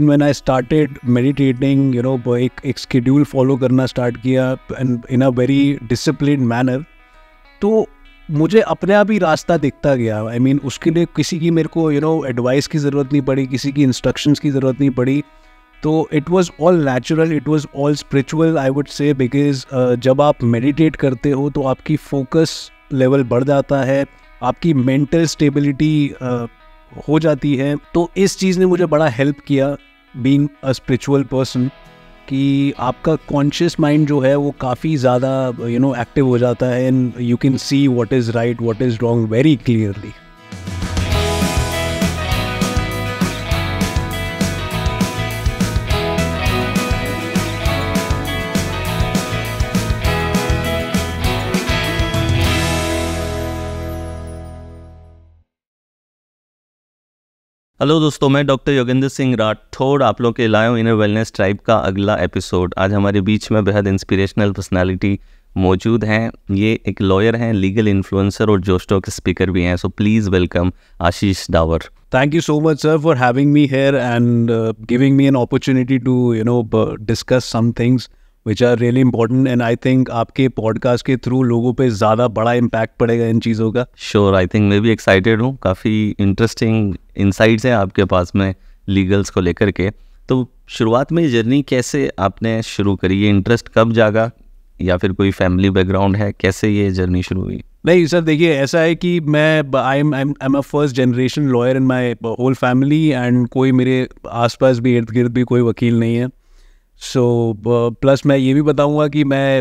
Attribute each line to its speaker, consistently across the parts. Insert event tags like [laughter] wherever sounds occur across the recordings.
Speaker 1: when I started meditating, you know, एक एक schedule follow करना start किया and in a very disciplined manner, तो मुझे अपने आप ही रास्ता दिखता गया I mean, उसके लिए किसी की मेरे को you know advice की ज़रूरत नहीं पड़ी किसी की instructions की ज़रूरत नहीं पड़ी तो it was all natural, it was all spiritual, I would say because uh, जब आप meditate करते हो तो आपकी focus level बढ़ जाता है आपकी mental stability uh, हो जाती है तो इस चीज़ ने मुझे बड़ा हेल्प किया बींग अ स्परिचुअल पर्सन कि आपका कॉन्शियस माइंड जो है वो काफ़ी ज़्यादा यू नो एक्टिव हो जाता है and you can see what is right what is wrong very clearly
Speaker 2: hello दोस्तों मैं डॉक्टर योगेंद्र सिंह राठौड़ आप लोग के लाए हूँ इनर वेलनेस ट्राइब का अगला एपिसोड आज हमारे बीच में बेहद इंस्पिरेशनल पर्सनालिटी मौजूद हैं ये एक लॉयर हैं लीगल इन्फ्लुएंसर और जोस्टो के स्पीकर भी हैं so please welcome Ashish Dawar
Speaker 1: thank you so much sir for having me here and giving me an opportunity to you know discuss some things which are really important and I think आपके podcast के through लोगों पे ज़्यादा बड़ा impact पड़ेगा इन चीज़ों का
Speaker 2: sure I think मैं भी एक्साइटेड हूँ काफ़ी इंटरेस्टिंग इंसाइट्स हैं आपके पास में लीगल्स को लेकर के तो शुरुआत में जर्नी कैसे आपने शुरू करी ये इंटरेस्ट कब जागा या फिर कोई फैमिली बैकग्राउंड है कैसे ये जर्नी शुरू हुई
Speaker 1: नहीं सर देखिए ऐसा है कि मैं I am I am a first generation lawyer in my whole family and कोई मेरे आसपास भी इर्द गिर्द भी कोई वकील नहीं है सो so, प्लस मैं ये भी बताऊंगा कि मैं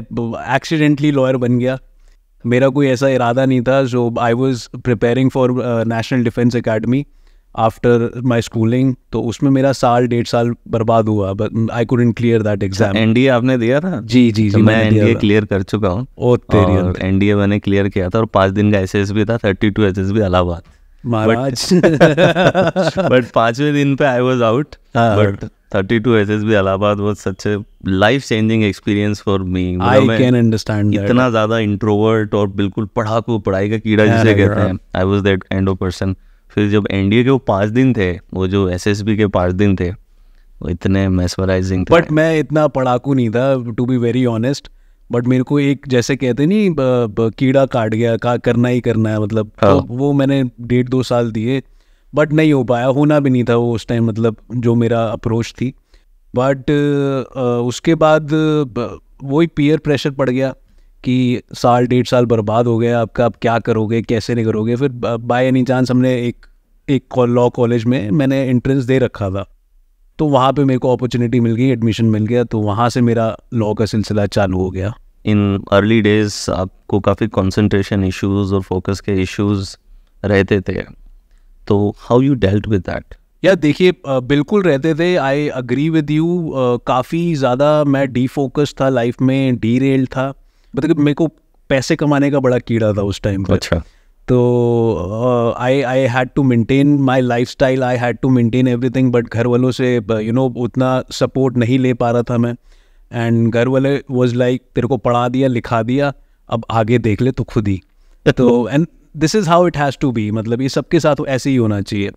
Speaker 1: एक्सीडेंटली लॉयर बन गया मेरा कोई ऐसा इरादा नहीं था जो I was preparing for National Defence Academy after my schooling तो उसमें मेरा साल डेढ़ साल बर्बाद हुआ but I couldn't clear that exam NDA आपने दिया था जी जी तो जी मैं एनडीए क्लियर
Speaker 2: कर चुका हूँ और एनडीए मैंने क्लियर किया था और पाँच दिन का एस एस बी था thirty two S S B Allahabad but [laughs] पांचवें दिन पे I was out but thirty two S S B Allahabad was such a life changing experience for me I can
Speaker 1: understand इतना
Speaker 2: ज़्यादा इंट्रोवर्ट और बिल्कुल पढ़ाकू पढ़ाई का कीड़ा जिसे कहते हैं I was that kind of person फिर जब एन के वो पाँच दिन थे वो जो बी के पाँच दिन थे वो इतने मैसमराइजिंग बट
Speaker 1: मैं इतना पढ़ाकू नहीं था to be very honest but मेरे को एक जैसे कहते नहीं ब, ब, कीड़ा काट गया का करना ही करना है मतलब तो हाँ। तो वो मैंने डेढ़ दो साल दिए बट नहीं हो पाया होना भी नहीं था वो उस टाइम मतलब जो मेरा अप्रोच थी बट उसके बाद वही पीयर प्रेशर पड़ गया कि साल डेढ़ साल बर्बाद हो गया आपका आप क्या करोगे कैसे नहीं करोगे फिर बाय एनी चांस हमने एक एक लॉ कॉलेज में मैंने एंट्रेंस दे रखा था तो वहाँ पे मेरे को अपॉर्चुनिटी मिल गई एडमिशन मिल गया तो वहाँ से मेरा लॉ का सिलसिला चालू हो गया
Speaker 2: इन अर्ली डेज आपको काफ़ी कॉन्सेंट्रेशन इशूज और फोकस के इशूज रहते थे तो how you dealt with that
Speaker 1: यार देखिए बिल्कुल रहते थे आई अग्री विद यू काफ़ी ज़्यादा मैं डी फोकस था लाइफ में डी रेल्ड था मतलब मेरे को पैसे कमाने का बड़ा कीड़ा था उस टाइम पर अच्छा तो I I had to maintain my lifestyle I had to maintain everything but घर वालों से यू नो उतना सपोर्ट नहीं ले पा रहा था मैं एंड घर वाले वॉज लाइक तेरे को पढ़ा दिया लिखा दिया अब आगे देख ले तो खुद ही [laughs] तो and this is how it has to be मतलब ये सबके साथ ऐसे ही होना चाहिए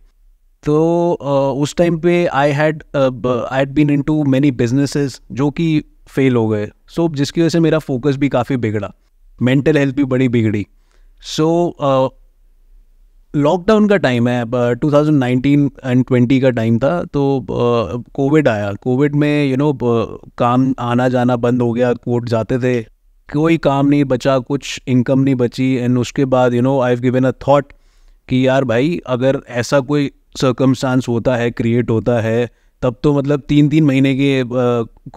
Speaker 1: तो uh, उस टाइम पे I had I had been in too many businesses जो कि फेल हो गए सो so, जिसकी वजह से मेरा फोकस भी काफ़ी बिगड़ा मेंटल हेल्थ भी बड़ी बिगड़ी सो लॉकडाउन uh, का टाइम है two thousand nineteen and twenty का टाइम था तो कोविड uh, आया कोविड में you you know know, uh, काम आना जाना बंद हो गया कोर्ट जाते थे कोई काम नहीं बचा कुछ इनकम नहीं बची एंड उसके बाद you know I have given a thought कि यार भाई अगर ऐसा कोई सर्कमस्टांस होता है क्रिएट होता है तब तो मतलब तीन तीन महीने के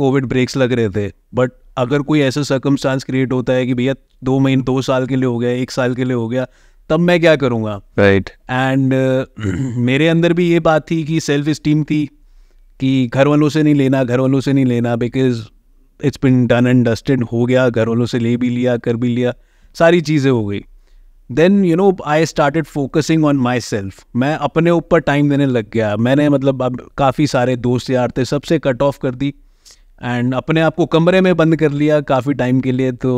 Speaker 1: कोविड ब्रेक्स लग रहे थे बट अगर कोई ऐसा सर्कमस्टांस क्रिएट होता है कि भैया दो महीने दो साल के लिए हो गया एक साल के लिए हो गया तब मैं क्या करूँगा राइट एंड [clears throat] मेरे अंदर भी ये बात थी कि सेल्फ स्टीम थी कि घर वालों से नहीं लेना घर वालों से नहीं लेना because it's been done and dusted हो गया घर वालों से ले भी लिया कर भी लिया सारी चीज़ें हो गई then you know I started focusing on myself मैं अपने ऊपर टाइम देने लग गया मैंने मतलब अब काफ़ी सारे दोस्त यार थे सबसे कट ऑफ कर दी एंड अपने आप को कमरे में बंद कर लिया काफ़ी टाइम के लिए तो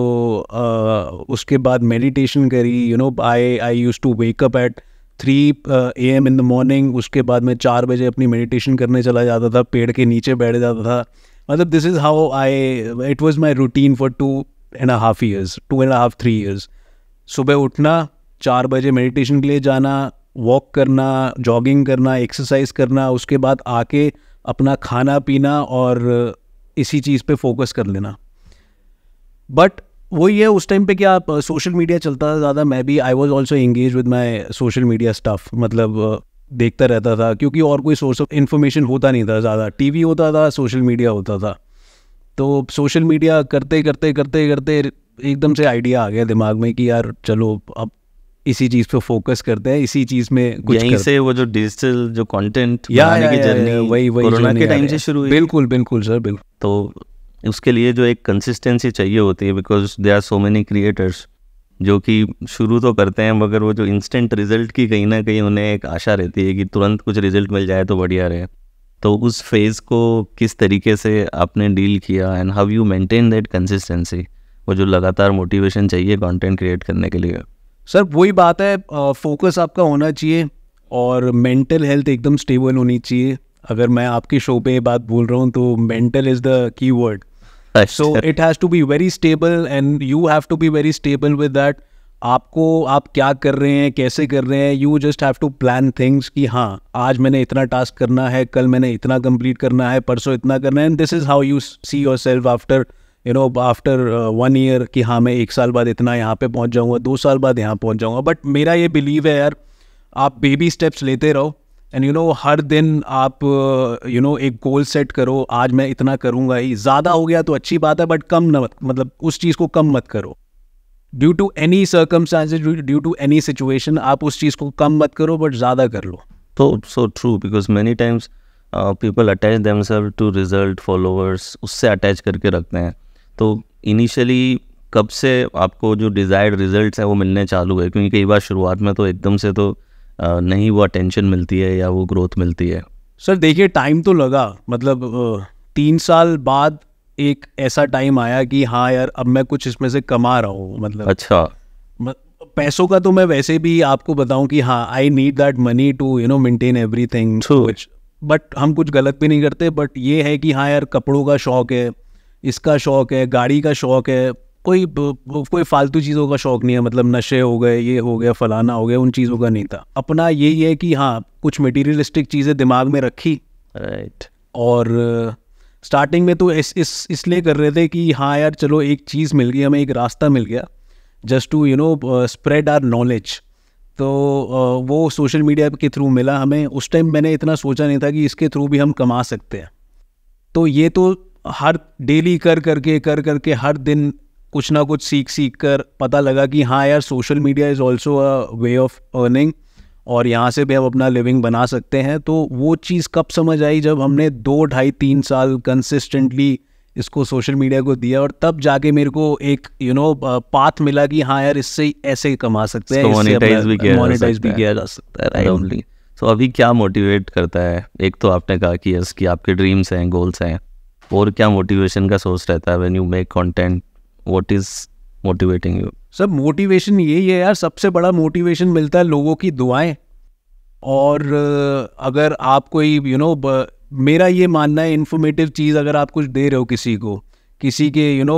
Speaker 1: uh, उसके बाद मेडिटेशन करी you know I I used to wake up at three A M in the morning उसके बाद मैं चार बजे अपनी मेडिटेशन करने चला जाता था पेड़ के नीचे बैठ जाता था मतलब this is how I it was my routine for two and half years two and half three years सुबह उठना चार बजे मेडिटेशन के लिए जाना वॉक करना जॉगिंग करना एक्सरसाइज करना उसके बाद आके अपना खाना पीना और इसी चीज़ पे फोकस कर लेना बट वही है उस टाइम पे क्या सोशल मीडिया चलता था ज़्यादा मैं भी I was also engaged with my social media stuff मतलब देखता रहता था क्योंकि और कोई सोर्स ऑफ इन्फॉर्मेशन होता नहीं था ज़्यादा टीवी होता था सोशल मीडिया होता था तो सोशल मीडिया करते करते करते करते एकदम से आइडिया आ गया दिमाग में कि यार चलो अब इसी चीज पे फोकस करते हैं इसी चीज में कुछ यहीं
Speaker 2: से वो जो डिजिटल जो कंटेंट या, या, की जर्नी वही वही कोरोना के टाइम से
Speaker 1: शुरू हुई बिल्कुल बिल्कुल सर बिल्कुल
Speaker 2: तो उसके लिए जो एक कंसिस्टेंसी चाहिए होती है because they are so many creators जो कि शुरू तो करते हैं मगर वो जो इंस्टेंट रिजल्ट की कहीं ना कहीं उन्हें एक आशा रहती है कि तुरंत कुछ रिजल्ट मिल जाए तो बढ़िया रहे तो उस फेज़ को किस तरीके से आपने डील किया and how you maintain that consistency वो जो लगातार मोटिवेशन चाहिए कंटेंट क्रिएट करने के लिए
Speaker 1: सर वही बात है फोकस आपका होना चाहिए और मेंटल हेल्थ एकदम स्टेबल होनी चाहिए अगर मैं आपके शो पे बात बोल रहा हूँ तो mental is the key word so it has to be very stable and you have to be very stable with that आपको आप क्या कर रहे हैं कैसे कर रहे हैं you just have to plan things कि हाँ आज मैंने इतना टास्क करना है कल मैंने इतना कंप्लीट करना है परसों इतना करना है and this is how you see yourself after you know after one year कि हाँ मैं एक साल बाद इतना यहाँ पे पहुँच जाऊँगा दो साल बाद यहाँ पहुँच जाऊँगा बट मेरा ये बिलीव है यार आप बेबी स्टेप्स लेते रहो एंड यू नो हर दिन आप you uh, know you know, एक गोल सेट करो आज मैं इतना करूँगा ही ज़्यादा हो गया तो अच्छी बात है बट कम न मतलब उस चीज़ को कम मत करो due to any circumstances due to any situation आप उस चीज़ को कम मत करो बट ज़्यादा कर लो तो so true because many times people attach
Speaker 2: themselves to result followers उससे अटैच करके रखते हैं तो इनिशियली कब से आपको जो डिज़ायर्ड रिजल्ट्स हैं वो मिलने चालू हुए क्योंकि कई बार शुरुआत में तो एकदम से तो नहीं वो अटेंशन मिलती है या वो ग्रोथ मिलती है
Speaker 1: सर देखिए टाइम तो लगा मतलब तीन साल बाद एक ऐसा टाइम आया कि हाँ यार अब मैं कुछ इसमें से कमा रहा हूँ मतलब अच्छा पैसों का तो मैं वैसे भी आपको बताऊं कि हाँ I need that money to you know maintain everything but हम कुछ गलत भी नहीं करते बट ये है कि हाँ यार कपड़ों का शौक है इसका शौक है गाड़ी का शौक है कोई कोई फालतू चीज़ों का शौक नहीं है मतलब नशे हो गए ये हो गया फलाना हो गया उन चीज़ों का नहीं था अपना यही है कि हाँ कुछ मटीरियलिस्टिक चीज़ें दिमाग में रखी राइट और स्टार्टिंग में तो इस इस इसलिए कर रहे थे कि हाँ यार चलो एक चीज़ मिल गई हमें एक रास्ता मिल गया just to you know spread our knowledge तो uh, वो सोशल मीडिया के थ्रू मिला हमें उस टाइम मैंने इतना सोचा नहीं था कि इसके थ्रू भी हम कमा सकते हैं तो ये तो हर डेली कर करके कर करके हर दिन कुछ ना कुछ सीख सीख कर पता लगा कि हाँ यार social media is also a way of earning और यहाँ से भी हम अपना लिविंग बना सकते हैं तो वो चीज़ कब समझ आई जब हमने दो ढाई तीन साल कंसिस्टेंटली इसको सोशल मीडिया को दिया और तब जाके मेरे को एक यू नो पाथ मिला कि हाँ यार इससे ऐसे कमा सकते हैं मोनेटाइज भी किया मोनेटाइज भी किया जा
Speaker 2: सकता है राइट सो अभी क्या मोटिवेट करता है एक तो आपने कहा कि यस कि आपके ड्रीम्स हैं गोल्स हैं और क्या मोटिवेशन का सोर्स रहता है when you make content what is motivating you
Speaker 1: sir motivation यही है यार सबसे बड़ा मोटिवेशन मिलता है लोगों की दुआएं और अगर आप कोई यू you नो know, मेरा ये मानना है इन्फॉर्मेटिव चीज़ अगर आप कुछ दे रहे हो किसी को किसी के यू नो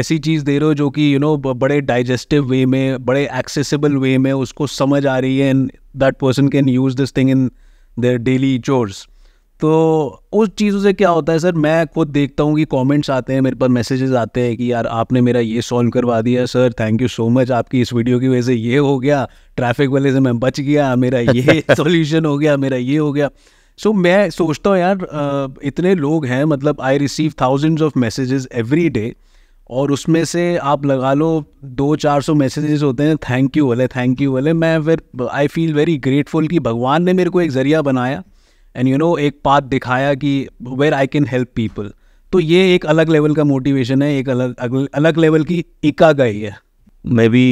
Speaker 1: ऐसी चीज़ दे रहे हो जो कि यू नो बड़े डाइजेस्टिव वे में बड़े एक्सेसिबल वे में उसको समझ आ रही है and that person can use this thing in their daily chores तो उस चीज़ों से क्या होता है सर मैं खुद देखता हूँ कि कमेंट्स आते हैं मेरे पास मैसेजेस आते हैं कि यार आपने मेरा ये सॉल्व करवा दिया sir thank you so much आपकी इस वीडियो की वजह से ये हो गया ट्रैफिक वाले से मैं बच गया मेरा ये सॉल्यूशन [laughs] हो गया मेरा ये हो गया सो so, मैं सोचता हूँ यार इतने लोग हैं मतलब I receive thousands of messages every day और उसमें से आप लगा लो दो चार सौ मैसेजेस होते हैं थैंक यू वाले थैंक यू वाले मैं फिर आई फील वेरी ग्रेटफुल कि भगवान ने मेरे को एक ज़रिया बनाया एंड यू नो एक पाथ दिखाया कि where I can help people तो ये एक अलग लेवल का मोटिवेशन है एक अलग अलग, अलग लेवल की इका गई है
Speaker 2: मैं भी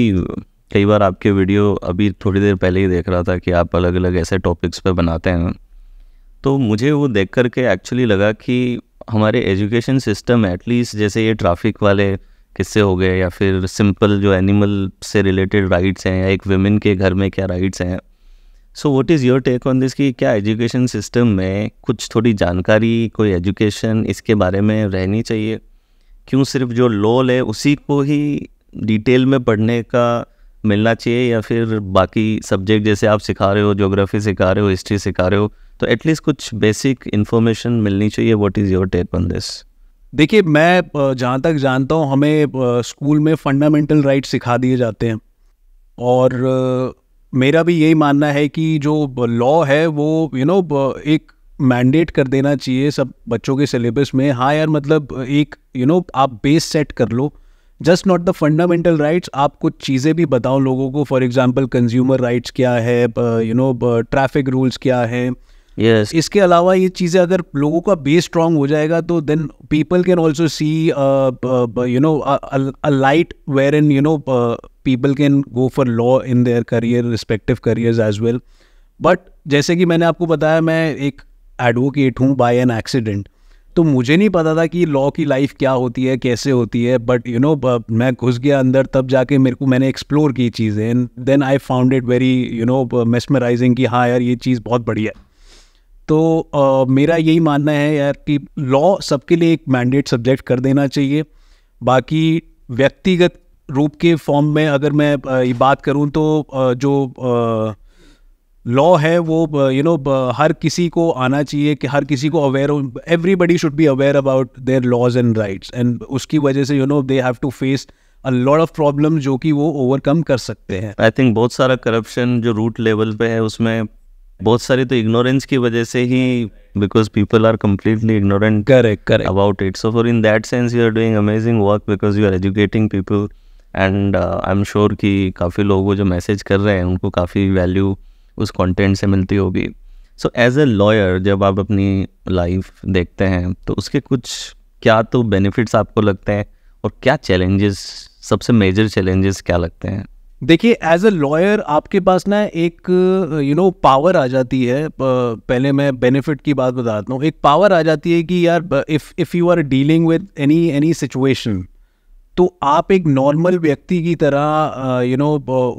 Speaker 2: कई बार आपके वीडियो अभी थोड़ी देर पहले ही देख रहा था कि आप अलग अलग ऐसे टॉपिक्स पे बनाते हैं तो मुझे वो देख कर के एक्चुअली लगा कि हमारे एजुकेशन सिस्टम एटलीस्ट जैसे ये ट्रैफिक वाले किस्से हो गए या फिर सिंपल जो एनिमल से रिलेटेड राइट्स हैं या एक वेमेन के घर में क्या राइट्स हैं so what is your take on this कि क्या एजुकेशन सिस्टम में कुछ थोड़ी जानकारी कोई एजुकेशन इसके बारे में रहनी चाहिए क्यों सिर्फ जो लॉल है उसी को ही डिटेल में पढ़ने का मिलना चाहिए या फिर बाकी सब्जेक्ट जैसे आप सिखा रहे हो जोग्राफी सिखा रहे हो हिस्ट्री सिखा रहे हो तो एटलीस्ट कुछ बेसिक इन्फॉर्मेशन मिलनी चाहिए what is your take on this
Speaker 1: देखिए मैं जहाँ तक जानता हूँ हमें स्कूल में फंडामेंटल राइट सिखा दिए जाते हैं और मेरा भी यही मानना है कि जो लॉ है वो यू you नो know, एक मैंडेट कर देना चाहिए सब बच्चों के सिलेबस में हाँ यार मतलब एक यू you नो know, आप बेस सेट कर लो just not the fundamental rights आप कुछ चीज़ें भी बताओ लोगों को फॉर एग्जांपल कंज्यूमर राइट्स क्या है यू नो ट्रैफिक रूल्स क्या है yes. इसके अलावा ये चीज़ें अगर लोगों का बेस स्ट्रांग हो जाएगा तो then people can also see you know a light where in you know people can go for law in their career respective career as well but जैसे कि मैंने आपको बताया मैं एक एडवोकेट हूँ बाय एन एक्सीडेंट तो मुझे नहीं पता था कि लॉ की लाइफ क्या होती है कैसे होती है बट यू नो मैं घुस गया अंदर तब जाके मेरे को मैंने एक्सप्लोर की चीज़ें and then I found it very you know mesmerising कि हाँ यार ये चीज़ बहुत बढ़िया है तो आ, मेरा यही मानना है यार कि लॉ सबके लिए एक मैंडेट सब्जेक्ट कर देना चाहिए बाकी व्यक्तिगत रूप के फॉर्म में अगर मैं ये बात करूँ तो जो लॉ है वो यू नो हर किसी को आना चाहिए कि हर किसी को अवेयर हो everybody should be aware about their laws and rights and उसकी वजह से you know they have to face a lot of problem जो कि वो ओवरकम कर सकते
Speaker 2: हैं आई थिंक बहुत सारा करप्शन जो रूट लेवल पे है उसमें बहुत सारी तो इग्नोरेंस की वजह से ही because people are completely ignorant correct correct about it so for in that sense you are doing amazing work because you are educating people and I am sure कि काफ़ी लोग वो जो मैसेज कर रहे हैं उनको काफ़ी वैल्यू उस कॉन्टेंट से मिलती होगी सो एज अ लॉयर जब आप अपनी लाइफ देखते हैं तो उसके कुछ क्या तो बेनिफिट्स आपको लगते हैं और क्या चैलेंजेस सबसे मेजर चैलेंजेस क्या लगते हैं
Speaker 1: देखिए एज अ लॉयर आपके पास ना एक यू नो पावर आ जाती है पहले मैं बेनिफिट की बात बताता हूँ एक पावर आ जाती है कि यार if if you are dealing with any any situation तो आप एक नॉर्मल व्यक्ति की तरह यू नो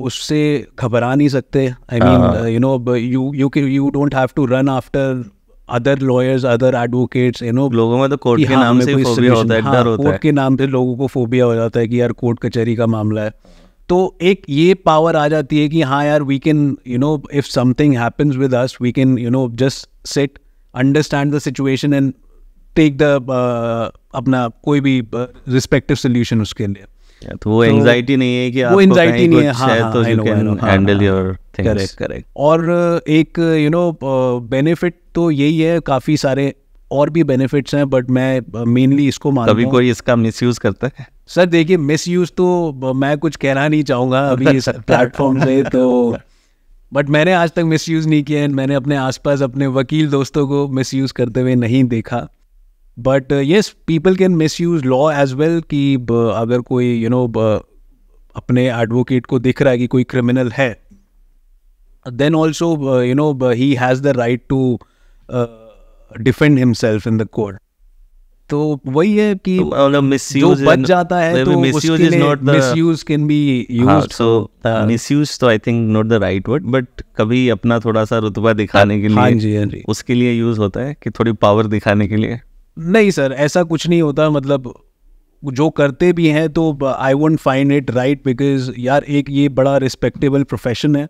Speaker 1: उससे घबरा नहीं सकते I mean you know you you you don't have to run after other lawyers other advocates you know लोगों में तो कोर्ट के हाँ, नाम से फोबिया होता है हाँ, डर होता है कोर्ट के नाम से लोगों को फोबिया हो जाता है कि यार कोर्ट कचहरी का मामला है तो एक ये पावर आ जाती है कि हाँ यार we can you know if something happens with us we can you know just set understand the situation and take the अपना कोई भी रिस्पेक्टिव uh, सोल्यूशन उसके लिए
Speaker 2: तो वो एंग्जाइटी तो so, नहीं है कि वो एंग्जाइटी नहीं है हाँ, हाँ, तो you can handle your correct correct
Speaker 1: और एक यू नो बेनिफिट तो यही है काफ़ी सारे और भी बेनिफिट्स हैं बट मैं मेनली uh, इसको मानता कभी कोई इसका मिसयूज करता है सर देखिए मिसयूज तो uh, मैं कुछ कहना नहीं चाहूँगा अभी इस प्लेटफॉर्म [laughs] से तो बट मैंने आज तक मिसयूज नहीं किया है मैंने अपने आसपास अपने वकील दोस्तों को मिसयूज करते हुए नहीं देखा but yes people can misuse law as well कि uh, अगर कोई यू you नो know, अपने एडवोकेट को दिख रहा है कि कोई क्रिमिनल है then also you know he has the right to defend himself in the court तो वही है
Speaker 2: कि तो मतलब
Speaker 1: बच जाता है मतलब तो misuse can be used so
Speaker 2: misuse तो I think not the right word but कभी अपना थोड़ा सा रुतबा दिखाने के लिए हाँ जी हाँ जी उसके लिए यूज होता है कि थोड़ी पावर दिखाने के
Speaker 1: लिए नहीं सर ऐसा कुछ नहीं होता मतलब जो करते भी हैं तो I won't find it right because यार एक ये बड़ा रिस्पेक्टेबल प्रोफेशन है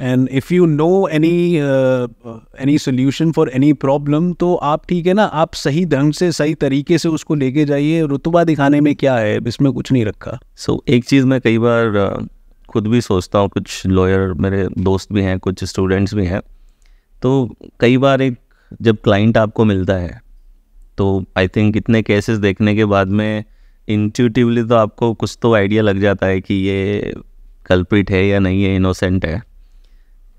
Speaker 1: and if you know any any solution for any problem तो आप ठीक है ना आप सही ढंग से सही तरीके से उसको लेके जाइए रुतबा दिखाने में क्या है इसमें कुछ नहीं रखा
Speaker 2: सो so, एक चीज़ मैं कई बार uh, खुद भी सोचता हूँ कुछ लॉयर मेरे दोस्त भी हैं कुछ स्टूडेंट्स भी हैं तो कई बार एक जब क्लाइंट आपको मिलता है तो आई थिंक इतने केसेस देखने के बाद में इंट्यूटिवली तो आपको कुछ तो आइडिया लग जाता है कि ये कल्पिट है या नहीं है इनोसेंट है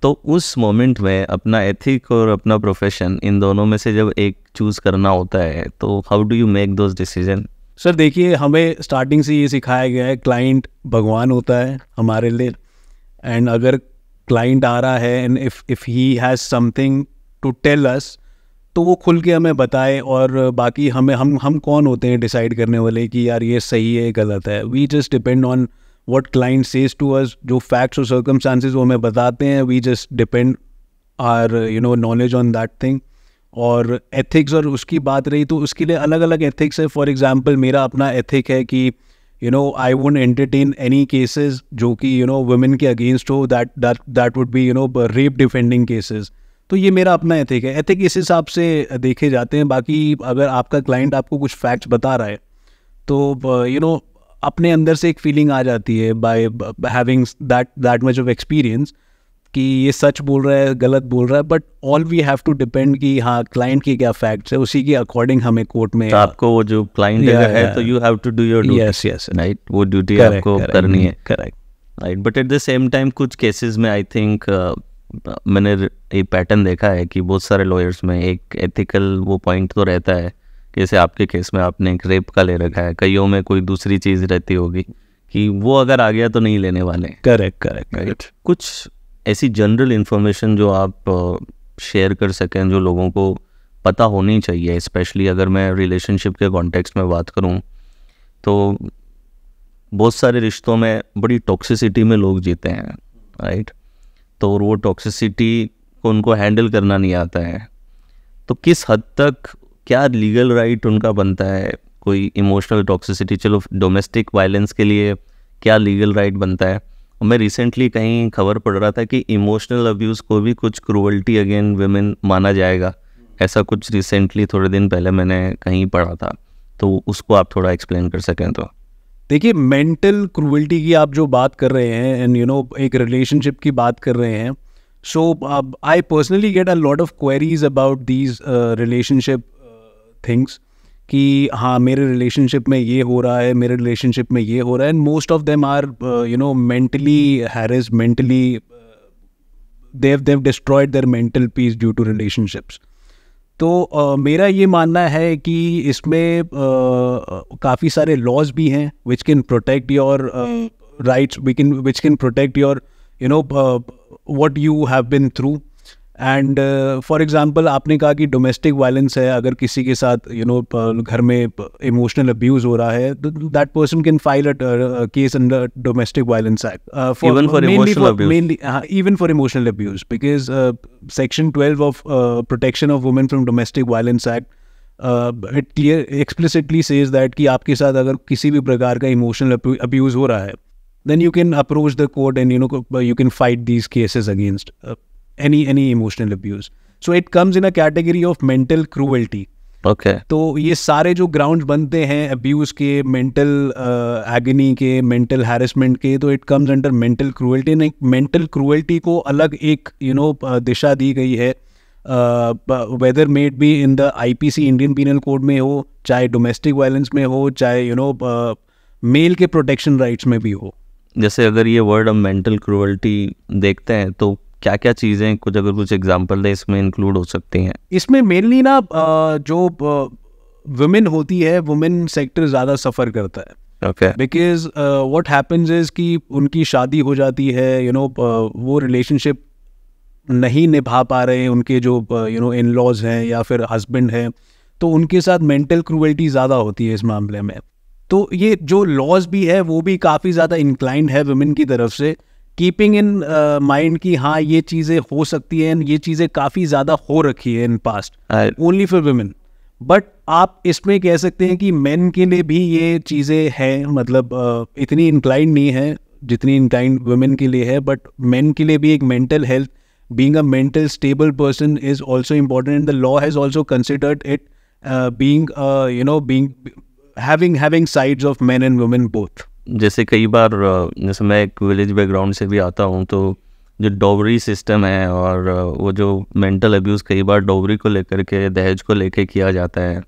Speaker 2: तो उस मोमेंट में अपना एथिक और अपना प्रोफेशन इन दोनों में से जब एक चूज़ करना होता है तो how do you make those decision
Speaker 1: sir देखिए हमें स्टार्टिंग से ये सिखाया गया है क्लाइंट भगवान होता है हमारे लिए एंड अगर क्लाइंट आ रहा है and if if he has something to tell us तो वो खुल के हमें बताए और बाकी हमें हम हम कौन होते हैं डिसाइड करने वाले कि यार ये सही है गलत है we just depend on what client says to us जो फैक्ट्स और सर्कमस्टांसिस वो हमें बताते हैं we just depend our you know knowledge on that thing और एथिक्स और उसकी बात रही तो उसके लिए अलग अलग एथिक्स है फॉर एग्जाम्पल मेरा अपना एथिक है कि you know I would entertain any cases जो कि यू नो वुमेन के अगेंस्ट हो that that that would be you know rape defending cases तो ये मेरा अपना एथिक है एथिक इस हिसाब से uh, देखे जाते हैं बाकी अगर आपका क्लाइंट आपको कुछ फैक्ट्स बता रहा है तो यू uh, नो अपने अंदर से एक फीलिंग आ जाती है by having that that much of experience कि ये सच बोल रहा है गलत बोल रहा है but all we have to depend कि हाँ क्लाइंट के क्या फैक्ट्स है उसी के अकॉर्डिंग हमें कोर्ट में तो आपको
Speaker 2: वो जो क्लाइंट yeah, है तो you have to do your yes yes right
Speaker 1: वो ड्यूटी आपको correct, करनी है
Speaker 2: correct right but at the same time कुछ केसेस में आई थिंक uh, मैंने ये पैटर्न देखा है कि बहुत सारे लॉयर्स में एक एथिकल वो पॉइंट तो रहता है जैसे आपके केस में आपने एक रेप का ले रखा है कईयों में कोई दूसरी चीज़ रहती होगी कि वो अगर आ गया तो नहीं लेने वाले करेक्ट करेक्ट करेक्ट कुछ ऐसी जनरल इन्फॉर्मेशन जो आप शेयर कर सकें जो लोगों को पता होनी चाहिए स्पेशली अगर मैं रिलेशनशिप के कॉन्टेक्स्ट में बात करूं तो बहुत सारे रिश्तों में बड़ी टॉक्सिसिटी में लोग जीते हैं राइट तो वो टॉक्सिसिटी को उनको हैंडल करना नहीं आता है तो किस हद तक क्या लीगल राइट उनका बनता है कोई इमोशनल टॉक्सिसिटी चलो डोमेस्टिक वायलेंस के लिए क्या लीगल राइट बनता है और मैं रिसेंटली कहीं खबर पढ़ रहा था कि इमोशनल अब्यूज़ को भी कुछ क्रूअल्टी अगेन वेमेन माना जाएगा ऐसा कुछ रिसेंटली थोड़े दिन पहले मैंने कहीं पढ़ा था तो उसको आप थोड़ा एक्सप्लेन कर सकें तो
Speaker 1: देखिए मेंटल क्रूअल्टी की आप जो बात कर रहे हैं एंड यू नो एक रिलेशनशिप की बात कर रहे हैं so I personally get a lot of queries about these relationship things कि हाँ मेरे रिलेशनशिप में ये हो रहा है मेरे रिलेशनशिप में ये हो रहा है and most of them are you know mentally harass mentally dev dev destroyed their mental peace due to relationships तो uh, मेरा ये मानना है कि इसमें uh, काफ़ी सारे लॉज भी हैं which can protect your rights we can which can protect your you know what you have been through and for example आपने कहा कि डोमेस्टिक वायलेंस है अगर किसी के साथ यू नो घर में इमोशनल अब्यूज़ हो रहा है that person can file a case under domestic violence act even for emotional abuse even for emotional abuse because section twelve of protection of women from domestic violence act it clear explicitly says that कि आपके साथ अगर किसी भी प्रकार का emotional abuse हो रहा है then you can approach the court and you know you can fight these cases against any any emotional abuse so it comes in a category of mental cruelty okay तो ये सारे जो ground बनते हैं abuse के mental agony uh, के mental harassment के तो it comes under mental cruelty नहीं मेंटल क्रूएल्टी को अलग एक यू you नो know, दिशा दी गई है whether made be in the IPC Indian penal code में हो चाहे डोमेस्टिक वायलेंस में हो चाहे यू नो मेल के प्रोटेक्शन राइट्स में भी हो
Speaker 2: जैसे अगर ये वर्ड हम मेंटल क्रूअल्टी देखते हैं तो क्या क्या चीज़ें कुछ अगर कुछ एग्जाम्पल दें इसमें इंक्लूड हो सकती हैं
Speaker 1: इसमें मेनली ना जो वुमेन होती है वुमेन सेक्टर ज़्यादा सफ़र करता
Speaker 2: है
Speaker 1: बिकॉज वॉट हैपन्स इज कि उनकी शादी हो जाती है यू you नो know, वो रिलेशनशिप नहीं निभा पा रहे हैं उनके जो यू नो इन लॉज हैं या फिर हस्बैंड हैं तो उनके साथ मेंटल क्रूएल्टी ज़्यादा होती है इस मामले में तो ये जो लॉज भी है वो भी काफ़ी ज़्यादा इंक्लाइंड है वुमेन की तरफ से कीपिंग इन माइंड कि हाँ ये चीज़ें हो सकती हैं ये चीज़ें काफ़ी ज़्यादा हो रखी है in past only for women but आप इसमें कह सकते हैं कि मेन के लिए भी ये चीज़ें हैं मतलब uh, इतनी इंक्लाइंड नहीं है जितनी इंक्लाइंड वुमेन के लिए है बट मेन के लिए भी एक mental health being a mental stable person is also important and the law has also considered it being you know being having having sides of man and women both जैसे
Speaker 2: कई बार जैसे मैं एक village background से भी आता हूँ तो जो डोबरी सिस्टम है और वो जो मेंटल अब्यूज़ कई बार डोबरी को लेकर के दहेज को लेकर किया जाता है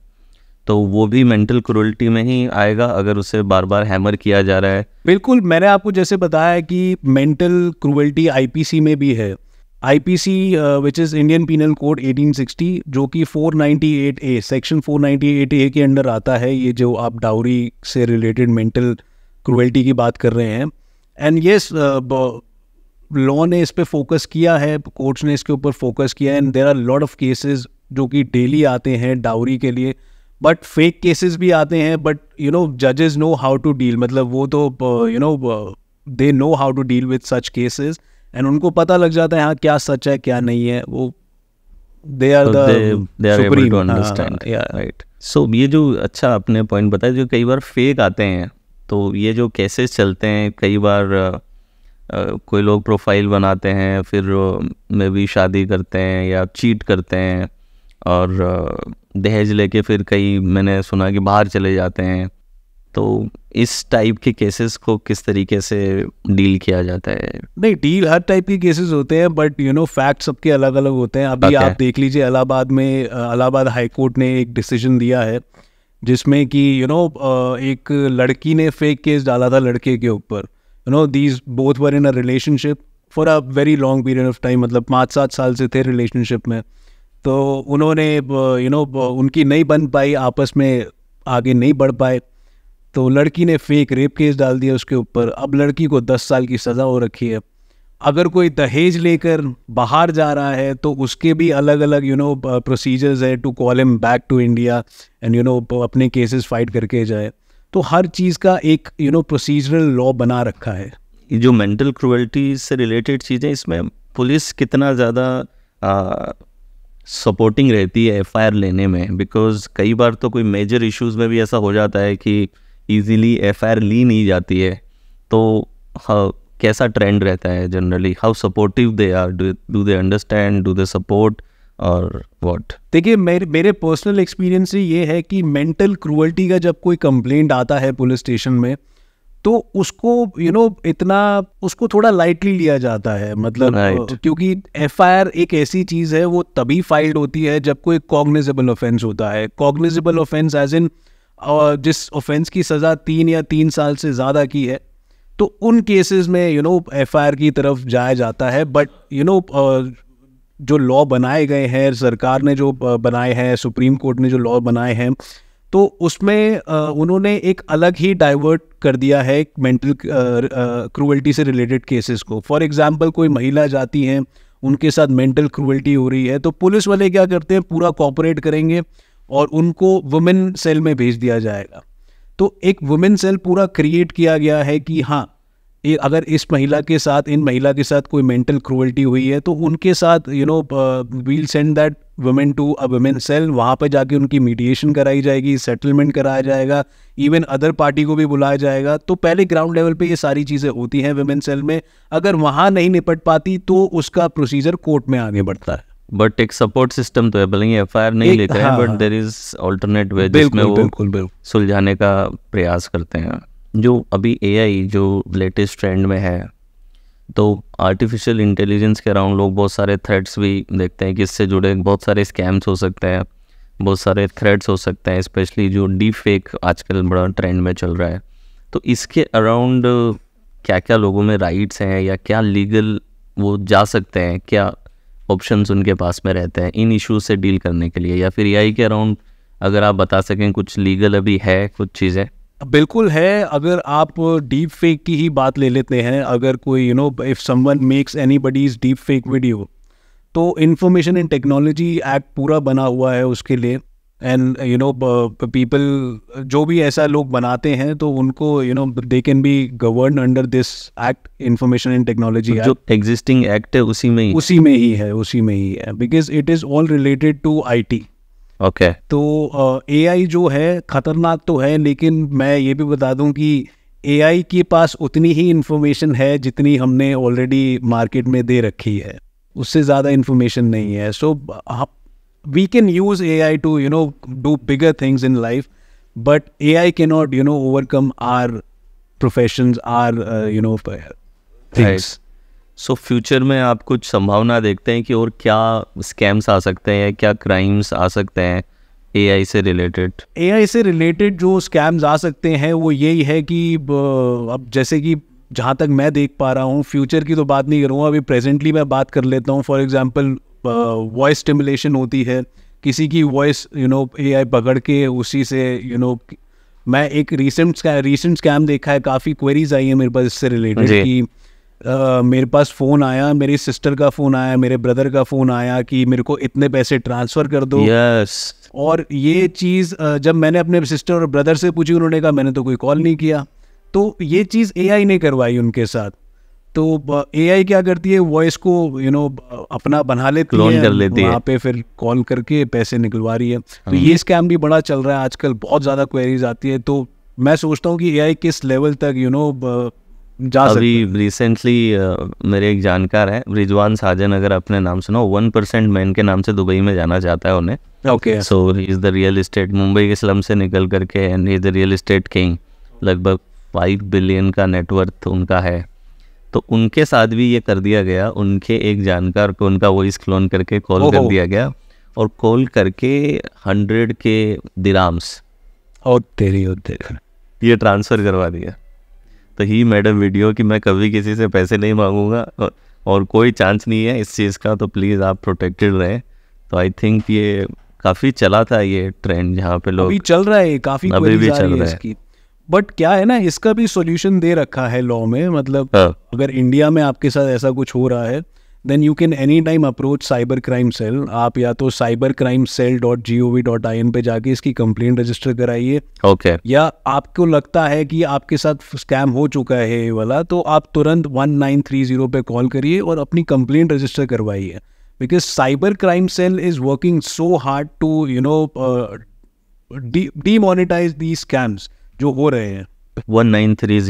Speaker 2: तो वो भी मेंटल क्रूरल्टी में ही आएगा अगर उसे बार बार हैमर किया जा रहा है
Speaker 1: बिल्कुल मैंने आपको जैसे बताया कि मेंटल क्रूरल्टी आईपीसी में भी है IPC which is Indian penal code 1860 जो कि 498 ए सेक्शन 498 ए के अंडर आता है ये जो आप डाउरी से रिलेटेड मेंटल क्रुएल्टी की बात कर रहे हैं एंड येस लॉ ने इस पर फोकस किया है कोर्ट्स ने इसके ऊपर फोकस किया है and there are lot of cases जो कि डेली आते हैं डाउरी के लिए बट फेक केसेस भी आते हैं बट यू नो जजेस नो हाउ टू डील मतलब वो तो you know they know how to deal with such cases and उनको पता लग जाता है हाँ क्या सच है क्या नहीं है वो they are they right
Speaker 2: so ये जो अच्छा आपने पॉइंट बताया जो कई बार फेक आते हैं तो ये जो केसेस चलते हैं कई बार आ, कोई लोग प्रोफाइल बनाते हैं फिर मे भी शादी करते हैं या चीट करते हैं और दहेज लेके फिर कई मैंने सुना कि बाहर चले जाते हैं तो इस टाइप के केसेस को किस तरीके से डील किया जाता है
Speaker 1: नहीं डील हर टाइप के केसेस होते हैं बट यू नो फैक्ट सबके अलग अलग होते हैं अभी okay. आप देख लीजिए इलाहाबाद में इलाहाबाद हाई कोर्ट ने एक डिसीजन दिया है जिसमें कि यू नो एक लड़की ने फेक केस डाला था लड़के के ऊपर you know these both were in a relationship for a very long period of time मतलब पाँच सात साल से थे रिलेशनशिप में तो उन्होंने यू नो उनकी नहीं बन पाई आपस में आगे नहीं बढ़ पाए तो लड़की ने फेक रेप केस डाल दिया उसके ऊपर अब लड़की को दस साल की सज़ा हो रखी है अगर कोई दहेज लेकर बाहर जा रहा है तो उसके भी अलग अलग यू नो प्रोसीजर्स है to call him back to India and you know अपने केसेस फाइट करके जाए तो हर चीज़ का एक यू नो प्रोसीजरल लॉ बना रखा है
Speaker 2: जो मेंटल क्रुएल्टी से रिलेटेड चीज़ें इसमें पुलिस कितना ज़्यादा सपोर्टिंग रहती है एफ लेने में बिकॉज कई बार तो कोई मेजर इश्यूज में भी ऐसा हो जाता है कि ईजीली एफ ली नहीं जाती है तो हाँ कैसा ट्रेंड रहता है generally how supportive they are do they
Speaker 1: understand do they support और वॉट देखिए मेरे मेरे पर्सनल एक्सपीरियंस से ये है कि मेंटल क्रूअल्टी का जब कोई कंप्लेंट आता है पुलिस स्टेशन में तो उसको यू you नो know, इतना उसको थोड़ा लाइटली लिया जाता है मतलब right. क्योंकि एफ एक ऐसी चीज़ है वो तभी फाइल्ड होती है जब कोई कॉग्निजेबल ऑफेंस होता है कॉग्निजेबल ऑफेंस एज इन जिस ऑफेंस की सज़ा तीन या तीन साल से ज़्यादा की है तो उन केसेस में यू नो एफ की तरफ जाया जाता है बट यू नो जो लॉ बनाए गए हैं सरकार ने जो बनाए हैं सुप्रीम कोर्ट ने जो लॉ बनाए हैं तो उसमें उन्होंने एक अलग ही डाइवर्ट कर दिया है मेंटल क्रूअल्टी से रिलेटेड केसेस को फॉर एग्जांपल कोई महिला जाती हैं उनके साथ मेंटल क्रूअल्टी हो रही है तो पुलिस वाले क्या करते हैं पूरा कॉपरेट करेंगे और उनको वुमेन सेल में भेज दिया जाएगा तो एक वुमेन सेल पूरा क्रिएट किया गया है कि हाँ ये अगर इस महिला के साथ इन महिला के साथ कोई मेंटल क्रूअल्टी हुई है तो उनके साथ you know we'll send that women to a women cell वहाँ पर जाके उनकी मीडिएशन कराई जाएगी सेटलमेंट कराया जाएगा इवन अदर पार्टी को भी बुलाया जाएगा तो पहले ग्राउंड लेवल पे ये सारी चीज़ें होती हैं वुमेन सेल में अगर वहाँ नहीं निपट पाती तो उसका प्रोसीजर कोर्ट में आगे बढ़ता है
Speaker 2: बट एक सपोर्ट सिस्टम तो है भले ही एफ नहीं लेते हैं but there is alternate way जिसमें वो सुलझाने का प्रयास करते हैं जो अभी ए जो लेटेस्ट ट्रेंड में है तो आर्टिफिशियल इंटेलिजेंस के अराउंड लोग बहुत सारे थ्रेड्स भी देखते हैं कि इससे जुड़े बहुत सारे स्कैम्स हो सकते हैं बहुत सारे थ्रेड्स हो सकते हैं स्पेशली जो डीप फेक आजकल बड़ा ट्रेंड में चल रहा है तो इसके अराउंड क्या क्या लोगों में राइट्स हैं या क्या लीगल वो जा सकते हैं क्या ऑप्शंस उनके पास में रहते हैं इन इश्यूज से डील करने के लिए या फिर ए के अराउंड अगर आप बता सकें कुछ लीगल अभी है कुछ चीज़ें
Speaker 1: बिल्कुल है अगर आप डीप फेक की ही बात ले लेते हैं अगर कोई you know if someone makes anybody is deep fake video तो इन्फॉर्मेशन एंड टेक्नोलॉजी एक्ट पूरा बना हुआ है उसके लिए एंड यू नो पीपल जो भी ऐसा लोग बनाते हैं तो उनको you know they can be govern under this act information and technology जो एग्जिस्टिंग एक्ट है उसी में ही उसी में ही है उसी में ही है because it is all related to I T okay तो ए uh, आई जो है खतरनाक तो है लेकिन मैं ये भी बता दूं कि ए आई के पास उतनी ही इंफॉर्मेशन है जितनी हमने ऑलरेडी मार्केट में दे रखी है उससे ज़्यादा इन्फॉर्मेशन नहीं है so so, we we can use AI to, you know, do bigger things in life, but AI cannot, you know, overcome our professions, our, uh, you know, things.
Speaker 2: So future में आप कुछ संभावना देखते हैं कि और क्या स्कैम्स आ सकते हैं क्या क्राइम्स आ सकते हैं ए आई से रिलेटेड
Speaker 1: ए आई से रिलेटेड जो स्कैम्स आ सकते हैं वो यही है कि अब जैसे कि जहाँ तक मैं देख पा रहा हूँ फ्यूचर की तो बात नहीं करूँगा अभी प्रेजेंटली मैं बात कर लेता हूँ फॉर एग्जाम्पल वॉइस स्टिमुलेशन होती है किसी की वॉइस यू नो ए पकड़ के उसी से यू you नो know, मैं एक रिसेंट रिसेंट स्कैम देखा है काफ़ी क्वेरीज आई है मेरे पास इससे रिलेटेड कि Uh, मेरे पास फ़ोन आया मेरी सिस्टर का फ़ोन आया मेरे ब्रदर का फ़ोन आया कि मेरे को इतने पैसे ट्रांसफ़र कर दो यस yes. और ये चीज़ जब मैंने अपने सिस्टर और ब्रदर से पूछी उन्होंने कहा मैंने तो कोई कॉल नहीं किया तो ये चीज़ एआई ने करवाई उनके साथ तो ए क्या करती है वॉइस को यू you नो know, अपना बना लेती है कर लेती वहाँ है। पे फिर कॉल करके पैसे निकलवा रही है तो हाँ। ये स्कैम भी बड़ा चल रहा है आजकल बहुत ज़्यादा क्वेरीज आती है तो मैं सोचता हूँ कि ए किस लेवल तक यू you नो know, जा अभी
Speaker 2: रिसेंटली uh, मेरे एक जानकार है रिजवान साजन अगर अपने नाम सुना वन परसेंट मैन के नाम से दुबई में जाना चाहता है उन्हें okay so he is the real estate Mumbai के स्लम से निकल करके and is the real estate king लगभग फाइव बिलियन का नेटवर्थ उनका है तो उनके साथ भी ये कर दिया गया उनके एक जानकार को उनका वॉइस क्लोन करके कॉल कर दिया गया और कॉल करके हंड्रेड के दिराम्स और तेरी और तेरी ये ट्रांसफ़र करवा दिया तो ही मैडम वीडियो कि मैं कभी किसी से पैसे नहीं मांगूंगा और, और कोई चांस नहीं है इस चीज़ का तो प्लीज़ आप प्रोटेक्टेड रहें तो आई थिंक ये काफ़ी चला था ये ट्रेंड जहाँ पे लोग अभी
Speaker 1: चल रहा है काफ़ी अभी भी चल रहा है बट क्या है ना इसका भी सोल्यूशन दे रखा है लॉ में मतलब हाँ। अगर इंडिया में आपके साथ ऐसा कुछ हो रहा है then you can any time approach cyber crime cell आप या तो cyber crime cell dot G O V dot I N पे जाके इसकी कंप्लेन रजिस्टर कराइए ओके okay. या आपको लगता है कि आपके साथ स्कैम हो चुका है ये वाला तो आप तुरंत वन नाइन थ्री जीरो पे कॉल करिए और अपनी कंप्लेन रजिस्टर करवाइए because cyber crime cell is working so hard to you know demonetize the scams जो हो रहे हैं
Speaker 2: पहली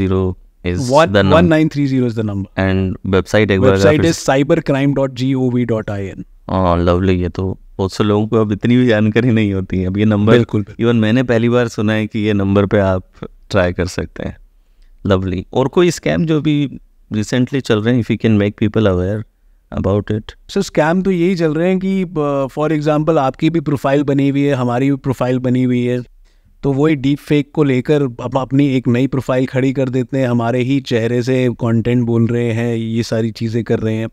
Speaker 2: बार सुना है कि ये नंबर पे आप ट्राई कर सकते हैं लवली और कोई स्कैम जो भी रिसेंटली चल रहे हैं if you can make people aware about it
Speaker 1: sir scam तो यही चल रहे हैं कि फॉर uh, एग्जाम्पल आपकी भी प्रोफाइल बनी हुई है हमारी भी प्रोफाइल बनी हुई है तो वही डीप फेक को लेकर अब अपनी एक नई प्रोफाइल खड़ी कर देते हैं हमारे ही चेहरे से कंटेंट बोल रहे हैं ये सारी चीज़ें कर रहे हैं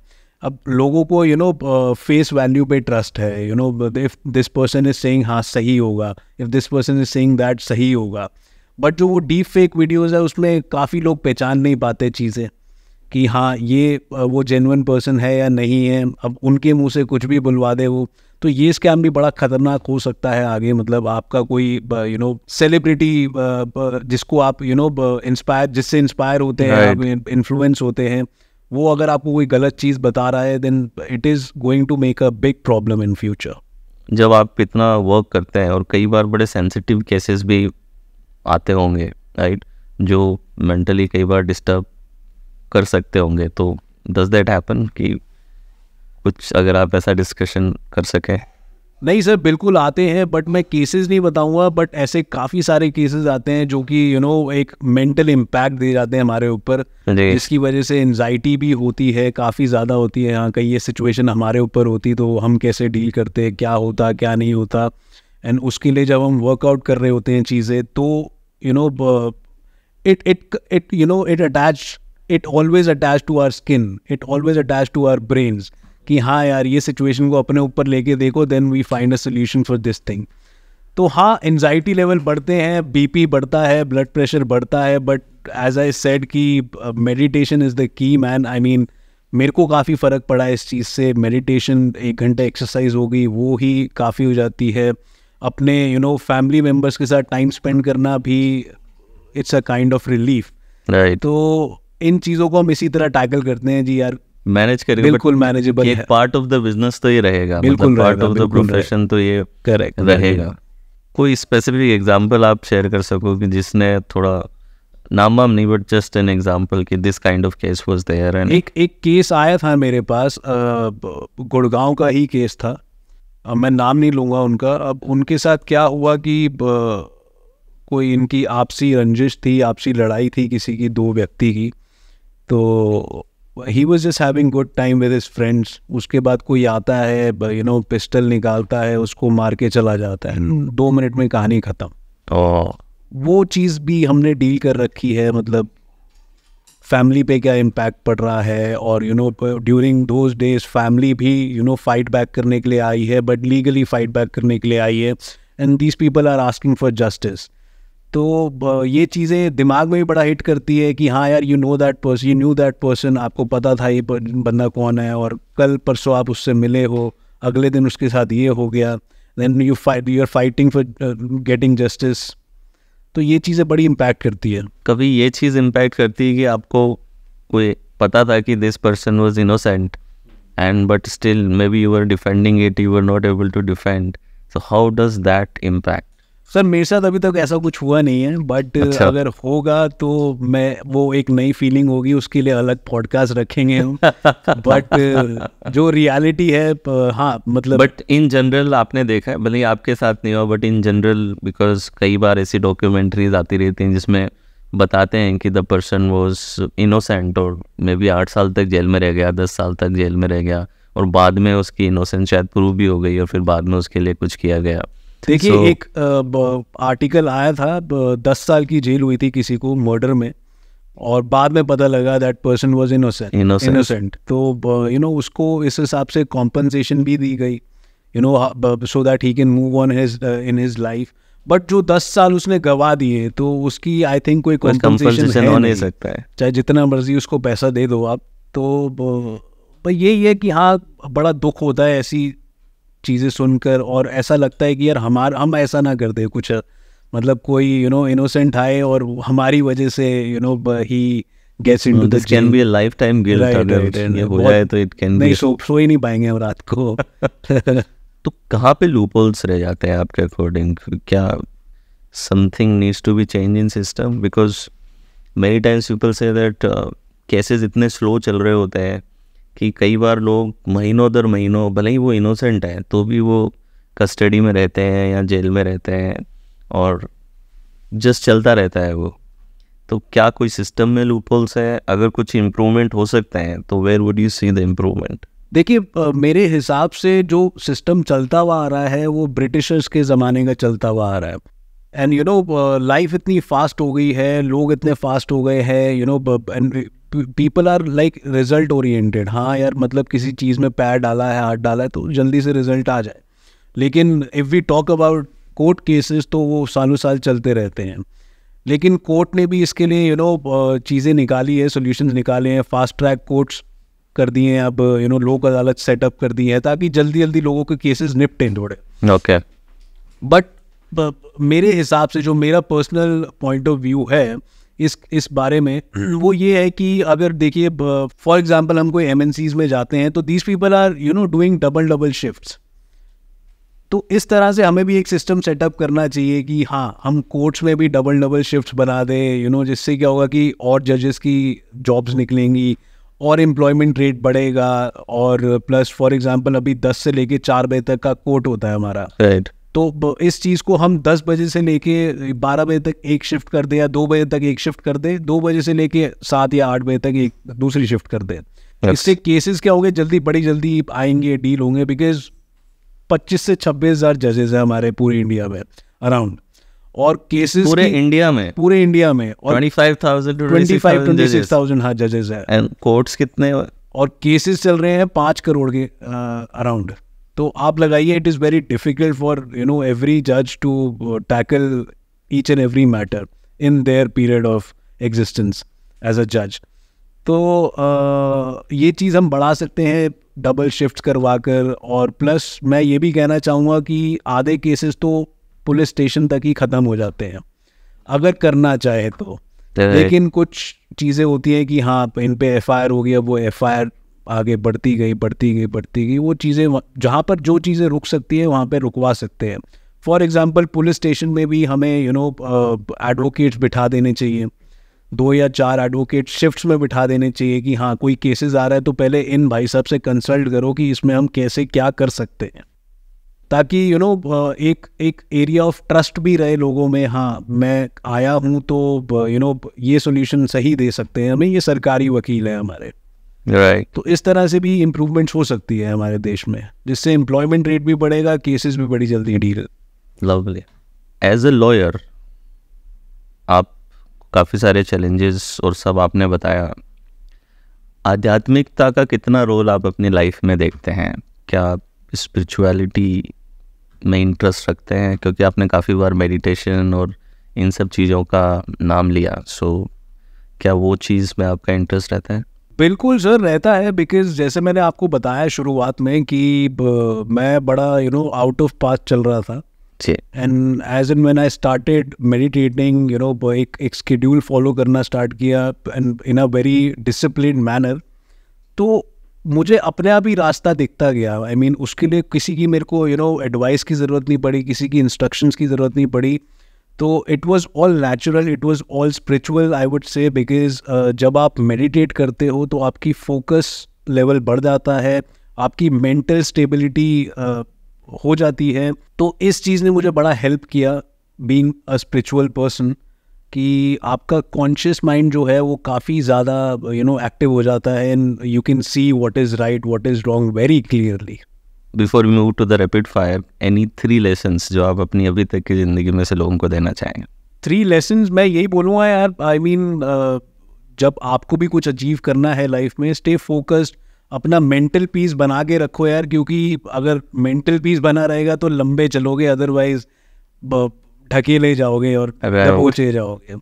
Speaker 1: अब लोगों को यू नो फेस वैल्यू पे ट्रस्ट है you know if this person is saying हाँ सही होगा if this person is saying that सही होगा बट जो वो डीप फेक वीडियोज़ है उसमें काफ़ी लोग पहचान नहीं पाते चीज़ें कि हाँ ये वो जेनवन पर्सन है या नहीं है अब उनके मुंह से कुछ भी बुलवा दे वो तो ये स्कैम भी बड़ा ख़तरनाक हो सकता है आगे मतलब आपका कोई यू नो सेलिब्रिटी जिसको आप यू नो इंस्पायर जिससे इंस्पायर होते हैं इन्फ्लुएंस होते हैं वो अगर आपको कोई गलत चीज़ बता रहा है then it is going to make a big problem in future
Speaker 2: जब आप इतना वर्क करते हैं और कई बार बड़े सेंसिटिव केसेस भी आते होंगे राइट जो मेंटली कई बार डिस्टर्ब कर सकते होंगे तो डज दैट हैपन कि कुछ अगर आप ऐसा डिस्कशन कर सकें
Speaker 1: नहीं सर बिल्कुल आते हैं बट मैं केसेस नहीं बताऊंगा बट ऐसे काफ़ी सारे केसेस आते हैं जो कि यू नो एक मेंटल इम्पैक्ट दे जाते हैं हमारे ऊपर जिसकी वजह से एनजाइटी भी होती है काफ़ी ज़्यादा होती है हाँ कहीं ये सिचुएशन हमारे ऊपर होती तो हम कैसे डील करते क्या होता क्या नहीं होता एंड उसके लिए जब हम वर्कआउट कर रहे होते हैं चीज़ें तो you know it it it you know it attach it always attach to our skin it always attach to our brains कि हाँ यार ये सिचुएशन को अपने ऊपर लेके देखो then we find a solution for this thing तो हाँ एनजाइटी लेवल बढ़ते हैं बीपी बढ़ता है ब्लड प्रेशर बढ़ता है बट एज आई सेड कि meditation is the key man I mean मेरे को काफ़ी फ़र्क पड़ा इस चीज़ से मेडिटेशन एक घंटा एक्सरसाइज हो गई वो ही काफ़ी हो जाती है अपने यू नो फैमिली मेम्बर्स के साथ टाइम स्पेंड करना भी it's a kind of relief तो इन चीज़ों को हम इसी तरह टैकल करते हैं जी यार
Speaker 2: मैनेज करेगा बिल्कुल मैनेजेबल है पार्ट ऑफ द बिजनेस तो ये रहेगा मतलब बिल्कुल पार्ट ऑफ द प्रोफेशन तो ये करेक्ट रहेगा कोई स्पेसिफिक एग्जांपल आप शेयर कर सको कि जिसने थोड़ा नाम वाम नहीं बट जस्ट एन एग्जांपल कि this kind of case was there and एक
Speaker 1: एक केस आया था मेरे पास गुड़गांव का ही केस था अब मैं नाम नहीं लूंगा उनका अब उनके साथ क्या हुआ कि कोई इनकी आपसी रंजिश थी आपसी लड़ाई थी किसी की दो व्यक्ति की तो he was just having good time with his friends उसके बाद कोई आता है यू नो पिस्टल निकालता है उसको मार के चला जाता है दो मिनट में कहानी ख़त्म वो चीज़ भी हमने डील कर रखी है मतलब फैमिली पे क्या इम्पैक्ट पड़ रहा है और you know during those days family भी यू नो फाइट बैक करने के लिए आई है बट लीगली फाइट बैक करने के लिए आई है and these people are asking for justice तो ये चीज़ें दिमाग में भी बड़ा हिट करती है कि हाँ यार you know that person you knew that person आपको पता था ये बंदा कौन है और कल परसों आप उससे मिले हो अगले दिन उसके साथ ये हो गया then you fight you are fighting for getting justice तो ये चीज़ें बड़ी इम्पैक्ट करती है
Speaker 2: कभी ये चीज़ इम्पैक्ट करती है कि आपको कोई पता था कि this person was innocent and but still may be you are defending it you are not able to defend so how does that impact
Speaker 1: sir मेरे साथ अभी तक ऐसा कुछ हुआ नहीं है बट अच्छा। अगर होगा तो मैं वो एक नई फीलिंग होगी उसके लिए अलग पॉडकास्ट रखेंगे हम बट [laughs] जो रियलिटी है हाँ मतलब बट
Speaker 2: इन जनरल आपने देखा है भले आपके साथ नहीं हुआ बट इन जनरल बिकॉज कई बार ऐसी डॉक्यूमेंट्रीज आती रहती हैं जिसमें बताते हैं कि द पर्सन वॉज इनोसेंट और मे बी आठ साल तक जेल में रह गया दस साल तक जेल में रह गया और बाद में उसकी इनोसेंस शायद प्रूव भी हो गई और फिर बाद में उसके लिए कुछ किया गया देखिए so,
Speaker 1: एक आर्टिकल आया था दस साल की जेल हुई थी किसी को मर्डर में और बाद में पता लगा that person was innocent innocent तो यू नो उसको इस हिसाब से कॉम्पनसेशन भी दी गई you know so that he can move on his in his life but जो दस साल उसने गवा दिए तो उसकी आई थिंक कोई कॉम्पनसेशन हो नहीं सकता है चाहे जितना मर्जी उसको पैसा दे दो आप तो यही है कि हाँ बड़ा दुख होता है ऐसी चीज़ें सुनकर और ऐसा लगता है कि यार हमार हम ऐसा ना कर दे कुछ मतलब कोई यू नो इनोसेंट आए और हमारी वजह से you know he gets into this can be a lifetime guilt अगर ये हो जाए तो इट कैन नहीं सो सो ही नहीं पाएंगे हम रात को
Speaker 2: [laughs] तो कहाँ पे लूपोल्स रह जाते हैं आपके अकॉर्डिंग क्या something needs to be change in system because many times people say that cases इतने स्लो चल रहे होते हैं कि कई बार लोग महीनों दर महीनों भले ही वो इनोसेंट हैं तो भी वो कस्टडी में रहते हैं या जेल में रहते हैं और जस्ट चलता रहता है वो तो क्या कोई सिस्टम में लूपोल्स है अगर कुछ इम्प्रूवमेंट हो सकते हैं तो where would you see the improvement
Speaker 1: देखिए मेरे हिसाब से जो सिस्टम चलता हुआ आ रहा है वो ब्रिटिशर्स के ज़माने का चलता हुआ आ रहा है एंड यू नो लाइफ इतनी फास्ट हो गई है लोग इतने फास्ट हो गए हैं you know and people are like result oriented हाँ यार मतलब किसी चीज़ में पैर डाला है हाथ डाला है तो जल्दी से रिजल्ट आ जाए लेकिन if we talk about court cases तो वो सालों साल चलते रहते हैं लेकिन कोर्ट ने भी इसके लिए यू नो चीज़ें निकाली है सोल्यूशन निकाले हैं फास्ट ट्रैक कोर्ट्स कर दिए हैं अब यू नो लोक अदालत सेटअप कर दी है ताकि जल्दी जल्दी लोगों के केसेस निपटें थोड़े ओके बट मेरे हिसाब से जो मेरा पर्सनल पॉइंट ऑफ व्यू है इस इस बारे में हम्म। वो ये है कि अगर देखिए फॉर एग्जाम्पल हम कोई एम में जाते हैं तो these people are you know doing double double shift तो इस तरह से हमें भी एक सिस्टम सेटअप करना चाहिए कि हाँ हम कोर्ट्स में भी डबल डबल शिफ्ट बना दें यू you नो know, जिससे क्या होगा कि और जजेस की जॉब्स निकलेंगी और एम्प्लॉयमेंट रेट बढ़ेगा और प्लस फॉर एग्जांपल अभी दस से लेके चार बजे तक का कोर्ट होता है हमारा राइट right. तो इस चीज़ को हम 10 बजे से लेके 12 बजे तक एक शिफ्ट कर दें या दो बजे तक एक शिफ्ट कर दें दो बजे से लेके सात या आठ बजे तक एक दूसरी शिफ्ट कर दें yes. इससे केसेस क्या होंगे जल्दी बड़ी जल्दी आएंगे डील होंगे बिकॉज 25 से 26 हज़ार जजेस हैं हमारे पूरे इंडिया में अराउंड और केसेस पूरे इंडिया में पूरे इंडिया में और जजेस हाँ, हैं एंड कोर्ट्स कितने और केसेस चल रहे हैं पाँच करोड़ के अराउंड uh, तो आप लगाइए it is very difficult for you know every जज to tackle each and every matter in their period of existence as a जज तो uh, ये चीज़ हम बढ़ा सकते हैं डबल शिफ्ट करवा कर और प्लस मैं ये भी कहना चाहूँगा कि आधे केसेस तो पुलिस स्टेशन तक ही ख़त्म हो जाते हैं अगर करना चाहे तो।, तो लेकिन कुछ चीज़ें होती हैं कि हाँ इन पे एफ होगी अब वो एफ आगे बढ़ती गई बढ़ती गई बढ़ती गई वो चीज़ें जहाँ पर जो चीज़ें रुक सकती है वहाँ पर रुकवा सकते हैं फॉर एग्ज़ाम्पल पुलिस स्टेशन में भी हमें यू नो एडवोकेट्स बिठा देने चाहिए दो या चार एडवोकेट शिफ्ट्स में बिठा देने चाहिए कि हाँ कोई केसेस आ रहा है तो पहले इन भाई साहब से कंसल्ट करो कि इसमें हम कैसे क्या कर सकते हैं ताकि यू you नो know, एक एक एरिया ऑफ ट्रस्ट भी रहे लोगों में हाँ मैं आया हूँ तो यू you नो know, ये सोल्यूशन सही दे सकते हैं हमें ये सरकारी वकील हैं हमारे right. तो इस तरह से भी इम्प्रूवमेंट्स हो सकती है हमारे देश में जिससे एम्प्लॉयमेंट रेट भी बढ़ेगा केसेस भी बड़ी जल्दी deal
Speaker 2: lovely as a lawyer आप काफ़ी सारे चैलेंजेस और सब आपने बताया आध्यात्मिकता का कितना रोल आप अपनी लाइफ में देखते हैं क्या आप स्पिरिचुअलिटी में इंटरेस्ट रखते हैं क्योंकि आपने काफ़ी बार मेडिटेशन और इन सब चीज़ों का नाम लिया सो so, क्या वो चीज़ में आपका इंटरेस्ट रहता है
Speaker 1: बिल्कुल सर रहता है बिकॉज जैसे मैंने आपको बताया शुरुआत में कि मैं बड़ा you know out of path चल रहा था and as an man I started meditating you know एक एक स्केड्यूल फॉलो करना स्टार्ट किया and in a very discipline manner तो मुझे अपने आप ही रास्ता दिखता गया आई I मीन mean, उसके लिए किसी की मेरे को यू नो एडवाइस की ज़रूरत नहीं पड़ी किसी की इंस्ट्रक्शंस की ज़रूरत नहीं पड़ी तो it was all natural it was all spiritual I would say because जब आप मेडिटेट करते हो तो आपकी फोकस लेवल बढ़ जाता है आपकी मेंटल स्टेबिलिटी uh, हो जाती है तो इस चीज़ ने मुझे बड़ा हेल्प किया बींग अ स्परिचुअल पर्सन कि आपका कॉन्शियस माइंड जो है वो काफ़ी ज़्यादा यू नो एक्टिव हो जाता है and you can see what is right what is wrong very clearly
Speaker 2: before we move to the rapid fire any three lessons जो आप अपनी अभी तक की ज़िंदगी में से लोगों को देना चाहेंगे
Speaker 1: थ्री लेसन्स मैं यही बोलूँगा यार I I mean mean, uh, जब आपको भी कुछ अचीव करना है लाइफ में स्टे फोकस्ड अपना मेंटल पीस बना के रखो यार क्योंकि अगर मेंटल पीस बना रहेगा तो लंबे चलोगे अदरवाइज ढकेले जाओगे और दबोचे जाओगे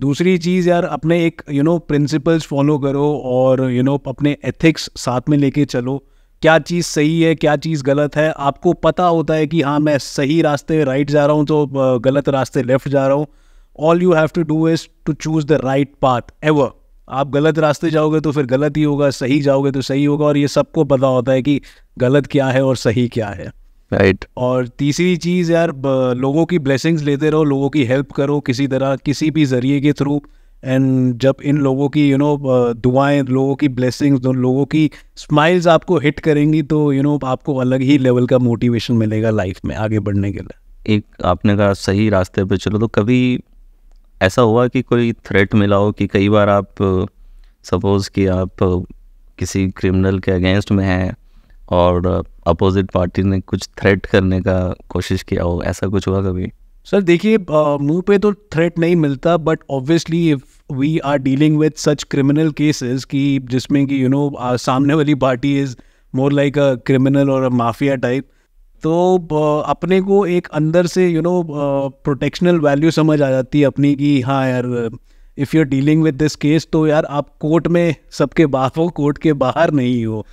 Speaker 1: दूसरी चीज़ यार अपने एक यू नो प्रिंसिपल्स फॉलो करो और यू you नो know, अपने एथिक्स साथ में लेके चलो क्या चीज़ सही है क्या चीज़ गलत है आपको पता होता है कि हाँ मैं सही रास्ते राइट जा रहा हूँ तो गलत रास्ते लेफ्ट जा रहा हूँ all you have to do is to choose the right path ever आप गलत रास्ते जाओगे तो फिर गलत ही होगा सही जाओगे तो सही होगा और ये सबको पता होता है कि गलत क्या है और सही क्या है
Speaker 2: राइट right.
Speaker 1: और तीसरी चीज़ यार लोगों की ब्लेसिंग्स लेते रहो लोगों की हेल्प करो किसी तरह किसी भी जरिए के थ्रू एंड जब इन लोगों की यू नो दुआएं लोगों की ब्लेसिंग्स लोगों की स्माइल्स आपको हिट करेंगी तो यू नो आपको अलग ही लेवल का मोटिवेशन मिलेगा लाइफ में आगे बढ़ने के लिए
Speaker 2: एक आपने कहा सही रास्ते पर चलो तो कभी ऐसा हुआ कि कोई थ्रेट मिला हो कि कई बार आप सपोज़ कि आप किसी क्रिमिनल के अगेंस्ट में हैं और अपोजिट पार्टी ने कुछ थ्रेट करने का कोशिश किया हो ऐसा कुछ हुआ कभी
Speaker 1: सर देखिए मुंह पे तो थ्रेट नहीं मिलता but obviously if we are dealing with such criminal cases कि जिसमें कि यू नो सामने वाली party is more like a criminal और अ माफिया टाइप तो अपने को एक अंदर से यू नो प्रोटेक्शनल वैल्यू समझ आ जाती है अपनी कि हाँ यार if you are dealing with this case तो यार आप कोर्ट में सबके बाहर हो कोर्ट के बाहर नहीं हो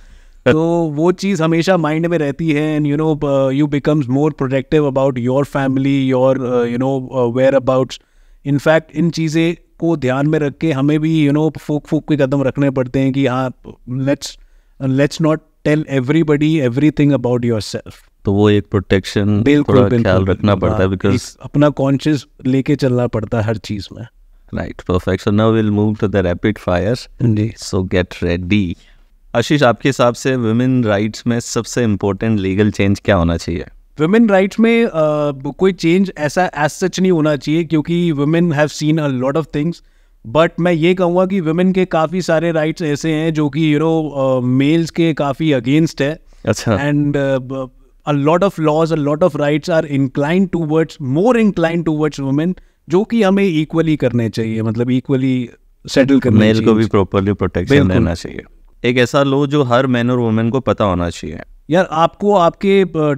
Speaker 1: [laughs] तो वो चीज़ हमेशा माइंड में रहती है and you know you becomes more protective about your family your you know whereabouts in fact इन चीज़ें को ध्यान में रख के हमें भी यू नो फूक फूक के कदम रखने पड़ते हैं कि हाँ let's let's not tell everybody everything about yourself
Speaker 2: तो वो एक प्रोटेक्शन थोड़ा ख्याल रखना पड़ता है बिकॉज
Speaker 1: अपना कॉन्शियस लेके चलना पड़ता है हर चीज में
Speaker 2: right perfect so now will move to the rapid fire ji so get ready Ashish आपके हिसाब से वुमेन राइट्स में सबसे इम्पोर्टेंट लीगल चेंज क्या होना चाहिए
Speaker 1: वुमेन राइट्स में uh, कोई चेंज ऐसा एज सच नहीं होना चाहिए क्योंकि women have seen a lot of things but मैं ये कहूँगा कि वुमेन के काफ़ी सारे राइट्स ऐसे हैं जो कि यू नो मेल्स के काफ़ी अगेंस्ट है अच्छा and a lot of laws a lot of rights are incline towards more incline words women जो कि हमें इक्वली करने चाहिए मतलब इक्वली सेटल करना मेल को भी
Speaker 2: प्रॉपरली प्रोटेक्शन देना चाहिए एक ऐसा लॉ जो हर मैन और वुमेन को पता होना चाहिए
Speaker 1: यार आपको आपके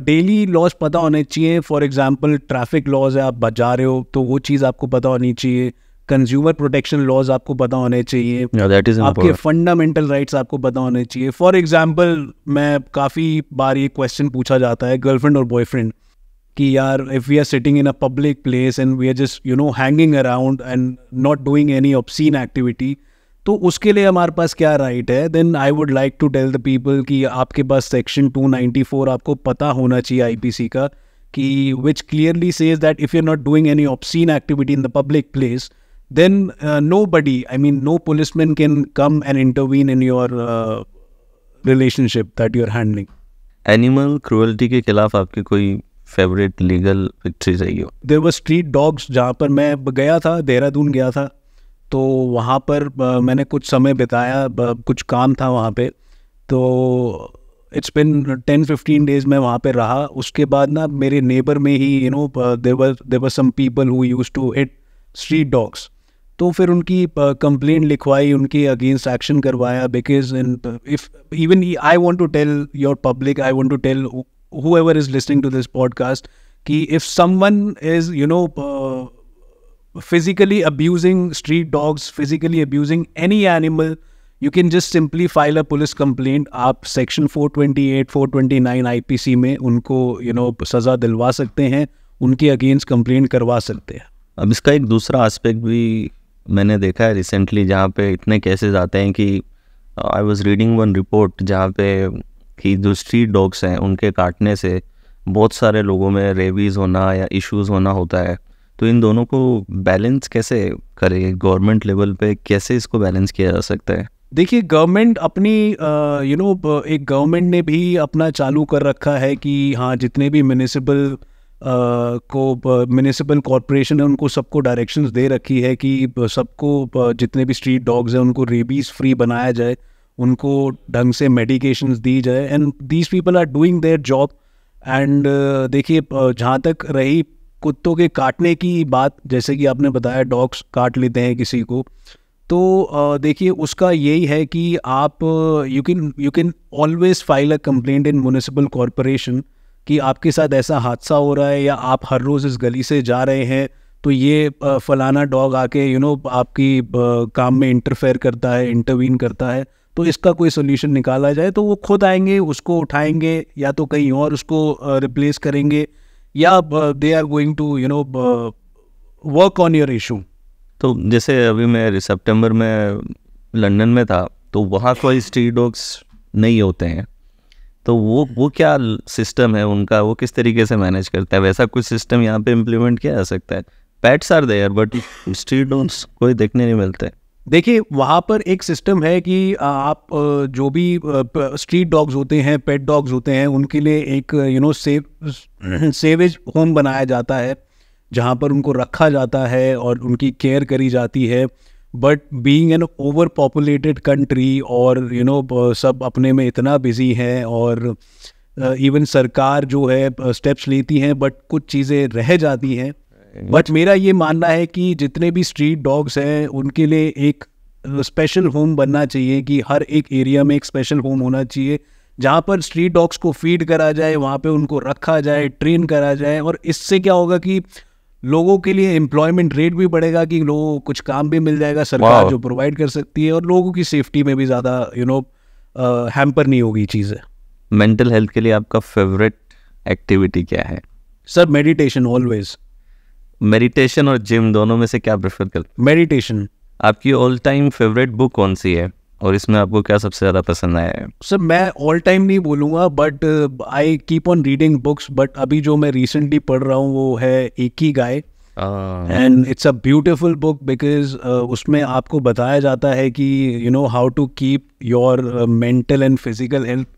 Speaker 1: डेली लॉज पता होने चाहिए फॉर एग्जांपल ट्रैफिक लॉज है आप बचा रहे हो तो वो चीज़ आपको पता होनी चाहिए कंज्यूमर प्रोटेक्शन लॉज आपको पता होने चाहिए yeah, आपके फंडामेंटल राइट्स आपको पता होने चाहिए फॉर एग्जाम्पल मैं काफ़ी बार ये क्वेश्चन पूछा जाता है गर्लफ्रेंड और बॉयफ्रेंड कि यार if we are sitting in a public place and we are just you know hanging around and not doing any obscene activity तो उसके लिए हमारे पास क्या राइट है then I would like to tell the people कि आपके पास section 294 आपको पता होना चाहिए आईपीसी का कि which clearly says that if you not doing any obscene activity in the public place then nobody I mean no policeman can come and intervene in your relationship that you are handling animal
Speaker 2: cruelty के खिलाफ आपकी कोई favourite legal victory चाहिए
Speaker 1: देर वर street dogs जहाँ पर मैं गया था देहरादून गया था तो वहाँ पर मैंने कुछ समय बिताया कुछ काम था वहाँ पे तो it's been ten fifteen days मैं वहाँ पे रहा उसके बाद ना मेरे नेबर में ही you know there are there are some people who use to hit street dogs तो फिर उनकी कंप्लेंट लिखवाई उनके अगेंस्ट एक्शन करवाया because in if even I want to tell your public I want to tell whoever is listening to this podcast कि if someone is you know physically abusing street dogs, physically abusing any animal, you can just simply file a police complaint. आप section 428, 429 IPC में उनको you you know know, सज़ा दिलवा सकते हैं उनके against complaint करवा सकते हैं
Speaker 2: अब इसका एक दूसरा एस्पेक्ट भी मैंने देखा है रिसेंटली जहाँ पे इतने केसेस आते हैं कि I was reading one report जहाँ पे कि जो स्ट्रीट डॉग्स हैं उनके काटने से बहुत सारे लोगों में रेबीज़ होना या इश्यूज होना होता है तो इन दोनों को बैलेंस कैसे करे गवर्नमेंट लेवल पे कैसे इसको बैलेंस किया जा सकता है
Speaker 1: देखिए गवर्नमेंट अपनी यू नो you know, एक गवर्नमेंट ने भी अपना चालू कर रखा है कि हाँ जितने भी म्यूनिसिपल को म्यूनिसिपल कॉरपोरेशन है उनको सबको डायरेक्शंस दे रखी है कि सबको जितने भी स्ट्रीट डॉग्स हैं उनको रेबीज़ फ्री बनाया जाए उनको ढंग से मेडिकेशंस दी जाए and these people are doing their job and देखिए जहाँ तक रही कुत्तों के काटने की बात जैसे कि आपने बताया डॉग्स काट लेते हैं किसी को तो देखिए उसका यही है कि आप you can you can always file a complaint in municipal corporation कि आपके साथ ऐसा हादसा हो रहा है या आप हर रोज़ इस गली से जा रहे हैं तो ये फलाना डॉग आके यू नो आपकी काम में इंटरफेयर करता है इंटरवीन करता है तो इसका कोई सोल्यूशन निकाला जाए तो वो खुद आएंगे उसको उठाएंगे या तो कहीं और उसको रिप्लेस करेंगे या they are going to you know work on your issue
Speaker 2: तो जैसे अभी मैं सितंबर में लंदन में था तो वहाँ कोई स्ट्रीट डॉग्स नहीं होते हैं तो वो वो क्या सिस्टम है उनका वो किस तरीके से मैनेज करता है वैसा कुछ सिस्टम यहाँ पे इम्प्लीमेंट किया जा सकता है pets
Speaker 1: are there but street
Speaker 2: dogs कोई देखने नहीं मिलते
Speaker 1: देखिए वहाँ पर एक सिस्टम है कि आप जो भी स्ट्रीट डॉग्स होते हैं पेट डॉग्स होते हैं उनके लिए एक you know save savage home बनाया जाता है जहाँ पर उनको रखा जाता है और उनकी केयर करी जाती है but being an over populated country और यू नो सब अपने में इतना बिजी हैं और इवन सरकार जो है स्टेप्स लेती हैं बट कुछ चीज़ें रह जाती हैं बट मेरा ये मानना है कि जितने भी स्ट्रीट डॉग्स हैं उनके लिए एक स्पेशल होम बनना चाहिए कि हर एक एरिया में एक स्पेशल होम होना चाहिए जहाँ पर स्ट्रीट डॉग्स को फीड करा जाए वहाँ पे उनको रखा जाए ट्रेन करा जाए और इससे क्या होगा कि लोगों के लिए एम्प्लॉयमेंट रेट भी बढ़ेगा कि लोगों को कुछ काम भी मिल जाएगा सरकार जो प्रोवाइड कर सकती है और लोगों की सेफ्टी में भी ज़्यादा यू नो हैम्पर नहीं होगी चीज़ें
Speaker 2: मेंटल हेल्थ के लिए आपका फेवरेट एक्टिविटी क्या है
Speaker 1: सर मेडिटेशन ऑलवेज
Speaker 2: मेडिटेशन और जिम दोनों में से क्या प्रेफर करते मेडिटेशन आपकी ऑल टाइम फेवरेट बुक कौन सी है और इसमें आपको क्या सबसे ज़्यादा पसंद आया है
Speaker 1: सर मैं ऑल टाइम नहीं बोलूँगा but I keep on reading books but अभी जो मैं रिसेंटली पढ़ रहा हूँ वो है Ikigai and it's a beautiful book because उसमें आपको बताया जाता है कि you know how to keep your mental and physical health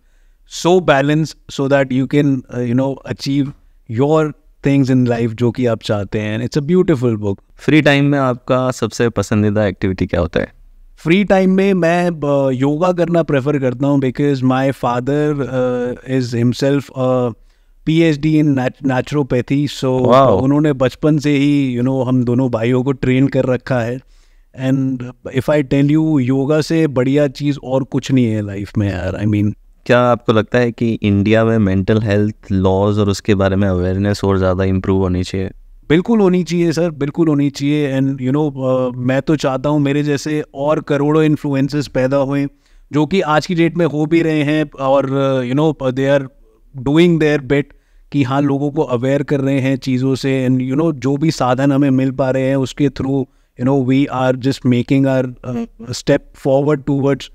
Speaker 1: so balance so that you can you know achieve your things in life जो कि आप चाहते हैं it's a beautiful book
Speaker 2: free time में आपका सबसे पसंदीदा एक्टिविटी क्या होता है
Speaker 1: फ्री टाइम में मैं योगा uh, करना प्रेफर करता हूँ because my father is himself P H D in naturopathy so उन्होंने बचपन से ही यू you नो know, हम दोनों भाइयों को ट्रेन कर रखा है and if I tell you yoga से बढ़िया चीज़ और कुछ नहीं है लाइफ में यार आई मीन क्या आपको लगता है कि इंडिया में मेंटल
Speaker 2: हेल्थ लॉज और उसके बारे में अवेयरनेस और ज़्यादा इम्प्रूव होनी चाहिए
Speaker 1: बिल्कुल होनी चाहिए सर बिल्कुल होनी चाहिए एंड यू नो मैं तो चाहता हूँ मेरे जैसे और करोड़ों इन्फ्लुएंसेस पैदा हुए जो कि आज की डेट में हो भी रहे हैं और you know they are doing their best कि हाँ लोगों को अवेयर कर रहे हैं चीज़ों से एंड यू नो जो भी साधन हमें मिल पा रहे हैं उसके through you know we are just making our step forward towards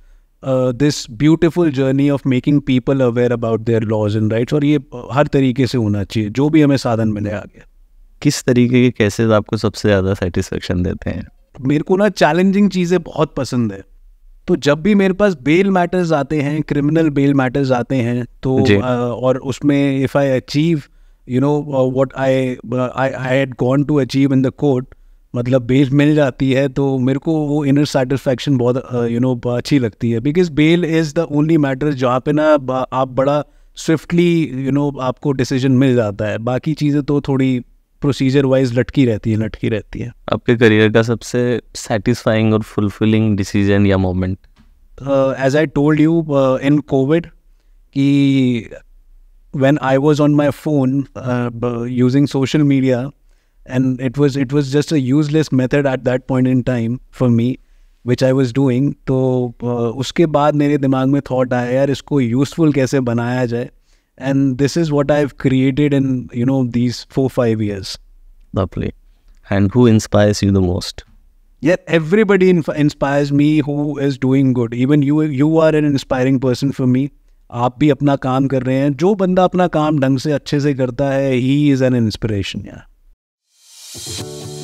Speaker 1: this beautiful journey of making people aware about their laws and rights और ये uh, हर तरीके से होना चाहिए जो भी हमें साधन मिले आगे किस तरीके के केसेस आपको सबसे ज़्यादा सेटिस्फेक्शन देते हैं मेरे को ना चैलेंजिंग चीज़ें बहुत पसंद है तो जब भी मेरे पास बेल मैटर्स आते हैं क्रिमिनल बेल मैटर्स आते हैं तो uh, और उसमें if I achieve you know what I I had gone to achieve in the court मतलब बेल मिल जाती है तो मेरे को वो इनर सेटिस्फेक्शन बहुत यू नो अच्छी लगती है because bail is the only matter जहाँ पे ना आप बड़ा स्विफ्टली यू नो आपको डिसीजन मिल जाता है बाकी चीज़ें तो थोड़ी प्रोसीजर वाइज लटकी रहती है लटकी रहती है
Speaker 2: आपके करियर का सबसे सेटिस्फाइंग और फुलफिलिंग डिसीजन या moment
Speaker 1: as I told you in Covid कि when I was on my phone using social media and it was it was just a useless method at that point in time for me which I was doing So, uh, उसके बाद मेरे दिमाग में thought आया यार इसको useful कैसे बनाया जाए and this is what I've created in you know these four five years.
Speaker 2: Lovely. And who inspires you the most?
Speaker 1: Yeah, everybody inf- inspires me who is doing good. Even you, you are an inspiring person for me. आप भी अपना काम कर रहे हैं जो बंदा अपना काम ढंग से अच्छे से करता है ही इज़ एन इंस्पिरेशन यार Thank you.